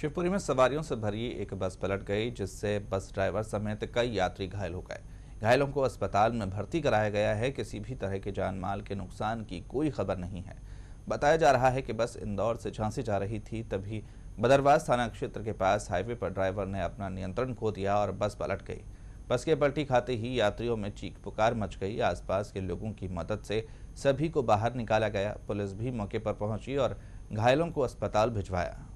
शिवपुरी में सवारियों से भरी एक बस पलट गई जिससे बस ड्राइवर समेत कई यात्री घायल हो गए घायलों को अस्पताल में भर्ती कराया गया है किसी भी तरह के जान माल के नुकसान की कोई खबर नहीं है बताया जा रहा है कि बस इंदौर से झांसी जा रही थी तभी बदरवास थाना क्षेत्र के पास हाईवे पर ड्राइवर ने अपना नियंत्रण खो दिया और बस पलट गई बस के पलटी खाते ही यात्रियों में चीख पुकार मच गई आसपास के लोगों की मदद से सभी को बाहर निकाला गया पुलिस भी मौके पर पहुंची और घायलों को अस्पताल भिजवाया